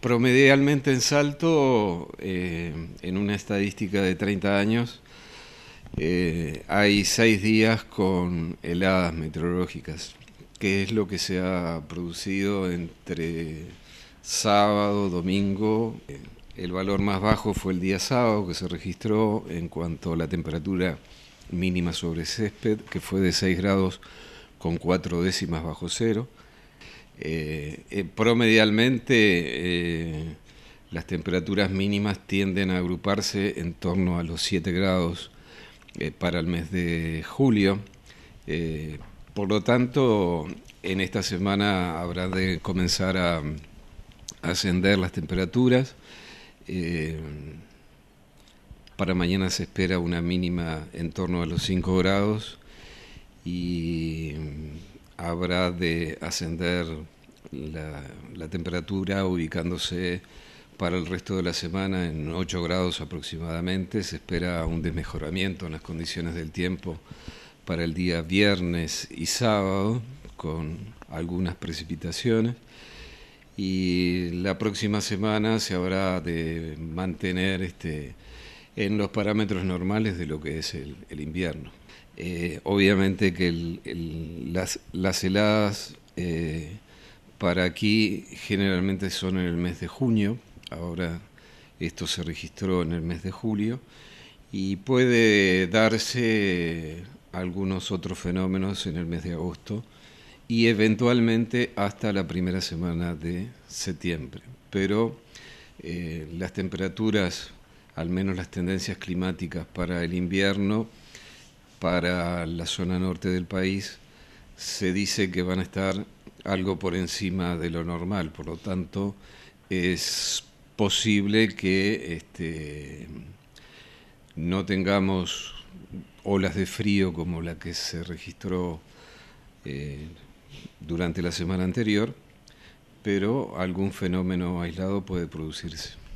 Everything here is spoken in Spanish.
promedialmente en salto, eh, en una estadística de 30 años, eh, hay seis días con heladas meteorológicas, que es lo que se ha producido entre sábado, domingo. El valor más bajo fue el día sábado que se registró en cuanto a la temperatura mínima sobre césped, que fue de 6 grados con 4 décimas bajo cero. Eh, eh, promedialmente eh, las temperaturas mínimas tienden a agruparse en torno a los 7 grados para el mes de julio. por lo tanto, en esta semana habrá de comenzar a, ascender las temperaturas. para mañana se espera una mínima en torno a los 5 grados y habrá de ascender la, temperatura ubicándose para el resto de la semana en 8 grados aproximadamente. Se espera un desmejoramiento en las condiciones del tiempo para el día viernes y sábado con algunas precipitaciones. Y la próxima semana se habrá de mantener este, en los parámetros normales de lo que es el, invierno. Eh, obviamente que las, heladas eh, para aquí generalmente son en el mes de junio, ahora esto se registró en el mes de julio, y puede darse algunos otros fenómenos en el mes de agosto y eventualmente hasta la primera semana de septiembre. Pero eh, las temperaturas al menos las tendencias climáticas para el invierno, para la zona norte del país, se dice que van a estar algo por encima de lo normal, por lo tanto es posible que este, no tengamos olas de frío como la que se registró eh, durante la semana anterior, pero algún fenómeno aislado puede producirse.